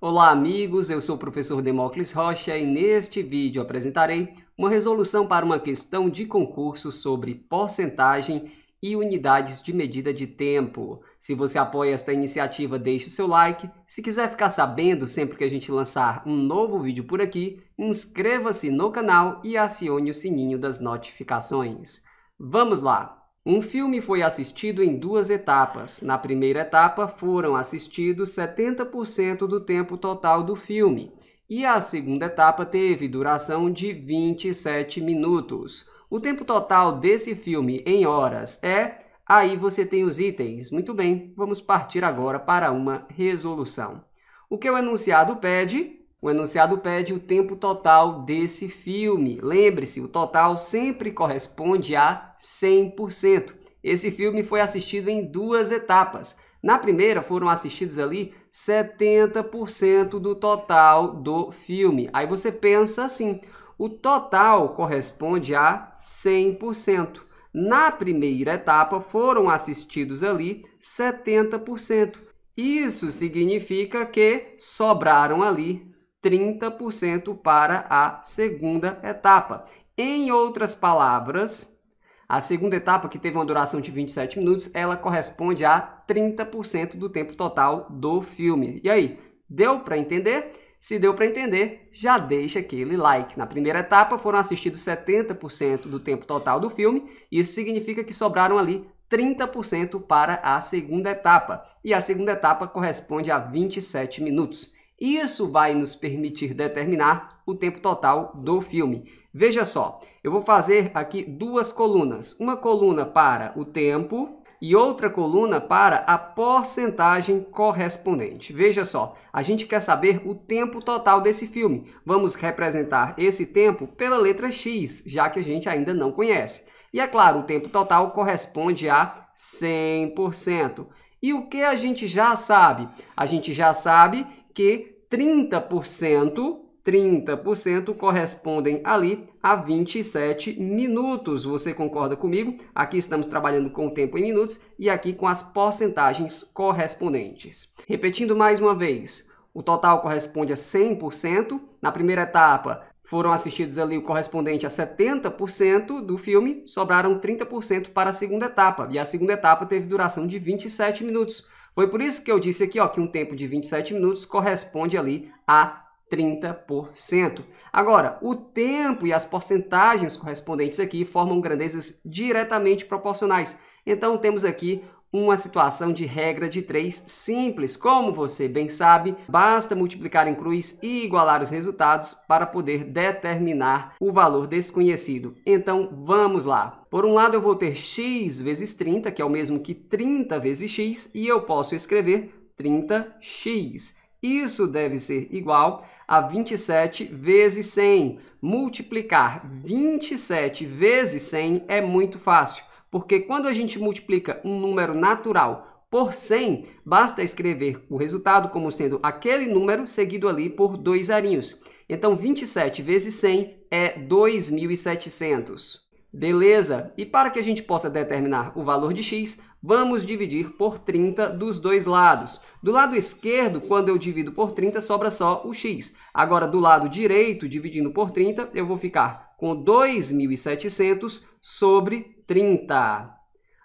Olá amigos, eu sou o professor Demócles Rocha e neste vídeo apresentarei uma resolução para uma questão de concurso sobre porcentagem e unidades de medida de tempo. Se você apoia esta iniciativa, deixe o seu like. Se quiser ficar sabendo sempre que a gente lançar um novo vídeo por aqui, inscreva-se no canal e acione o sininho das notificações. Vamos lá! Um filme foi assistido em duas etapas. Na primeira etapa, foram assistidos 70% do tempo total do filme, e a segunda etapa teve duração de 27 minutos. O tempo total desse filme em horas é. Aí você tem os itens. Muito bem, vamos partir agora para uma resolução. O que o enunciado pede o enunciado pede o tempo total desse filme. Lembre-se, o total sempre corresponde a 100%. Esse filme foi assistido em duas etapas. Na primeira foram assistidos ali 70% do total do filme. Aí você pensa assim: o total corresponde a 100%. Na primeira etapa foram assistidos ali 70%. Isso significa que sobraram ali 30% para a segunda etapa. Em outras palavras, a segunda etapa, que teve uma duração de 27 minutos, ela corresponde a 30% do tempo total do filme. E aí, deu para entender? Se deu para entender, já deixa aquele like. Na primeira etapa foram assistidos 70% do tempo total do filme, isso significa que sobraram ali 30% para a segunda etapa. E a segunda etapa corresponde a 27 minutos. Isso vai nos permitir determinar o tempo total do filme. Veja só, eu vou fazer aqui duas colunas. Uma coluna para o tempo e outra coluna para a porcentagem correspondente. Veja só, a gente quer saber o tempo total desse filme. Vamos representar esse tempo pela letra X, já que a gente ainda não conhece. E é claro, o tempo total corresponde a 100%. E o que a gente já sabe? A gente já sabe que 30%, 30% correspondem ali a 27 minutos. Você concorda comigo? Aqui estamos trabalhando com o tempo em minutos e aqui com as porcentagens correspondentes. Repetindo mais uma vez, o total corresponde a 100%. Na primeira etapa, foram assistidos ali o correspondente a 70% do filme, sobraram 30% para a segunda etapa. E a segunda etapa teve duração de 27 minutos. Foi por isso que eu disse aqui ó, que um tempo de 27 minutos corresponde ali a 30%. Agora, o tempo e as porcentagens correspondentes aqui formam grandezas diretamente proporcionais. Então, temos aqui uma situação de regra de 3 simples. Como você bem sabe, basta multiplicar em cruz e igualar os resultados para poder determinar o valor desconhecido. Então, vamos lá. Por um lado, eu vou ter x vezes 30, que é o mesmo que 30 vezes x, e eu posso escrever 30x. Isso deve ser igual a 27 vezes 100. Multiplicar 27 vezes 100 é muito fácil. Porque quando a gente multiplica um número natural por 100, basta escrever o resultado como sendo aquele número seguido ali por dois arinhos. Então, 27 vezes 100 é 2.700. Beleza? E para que a gente possa determinar o valor de x, vamos dividir por 30 dos dois lados. Do lado esquerdo, quando eu divido por 30, sobra só o x. Agora, do lado direito, dividindo por 30, eu vou ficar com 2.700 sobre 30.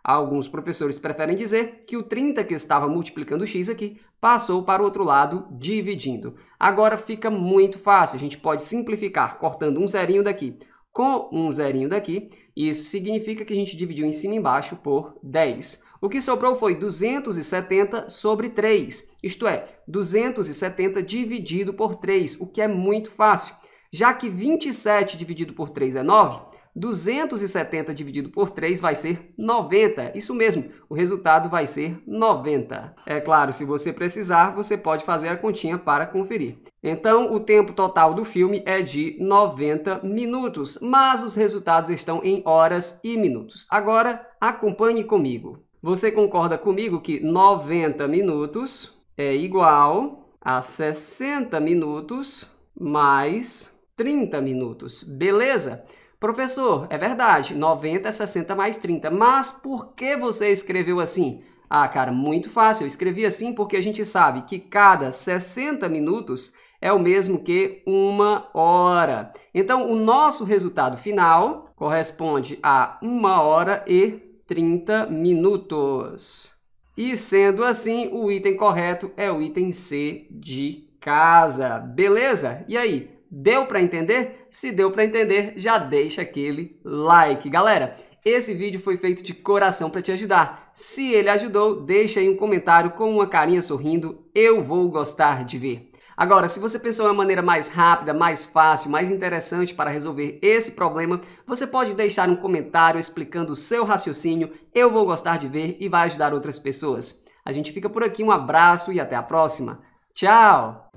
Alguns professores preferem dizer que o 30 que estava multiplicando o x aqui passou para o outro lado dividindo. Agora fica muito fácil, a gente pode simplificar cortando um zerinho daqui com um zerinho daqui, isso significa que a gente dividiu em cima e embaixo por 10. O que sobrou foi 270 sobre 3, isto é, 270 dividido por 3, o que é muito fácil. Já que 27 dividido por 3 é 9, 270 dividido por 3 vai ser 90. Isso mesmo, o resultado vai ser 90. É claro, se você precisar, você pode fazer a continha para conferir. Então, o tempo total do filme é de 90 minutos, mas os resultados estão em horas e minutos. Agora, acompanhe comigo. Você concorda comigo que 90 minutos é igual a 60 minutos mais 30 minutos, beleza? Professor, é verdade, 90 é 60 mais 30, mas por que você escreveu assim? Ah, cara, muito fácil. Eu escrevi assim porque a gente sabe que cada 60 minutos é o mesmo que uma hora. Então, o nosso resultado final corresponde a 1 hora e 30 minutos. E sendo assim, o item correto é o item C de casa. Beleza? E aí, Deu para entender? Se deu para entender, já deixa aquele like. Galera, esse vídeo foi feito de coração para te ajudar. Se ele ajudou, deixa aí um comentário com uma carinha sorrindo, eu vou gostar de ver. Agora, se você pensou em uma maneira mais rápida, mais fácil, mais interessante para resolver esse problema, você pode deixar um comentário explicando o seu raciocínio, eu vou gostar de ver e vai ajudar outras pessoas. A gente fica por aqui, um abraço e até a próxima. Tchau!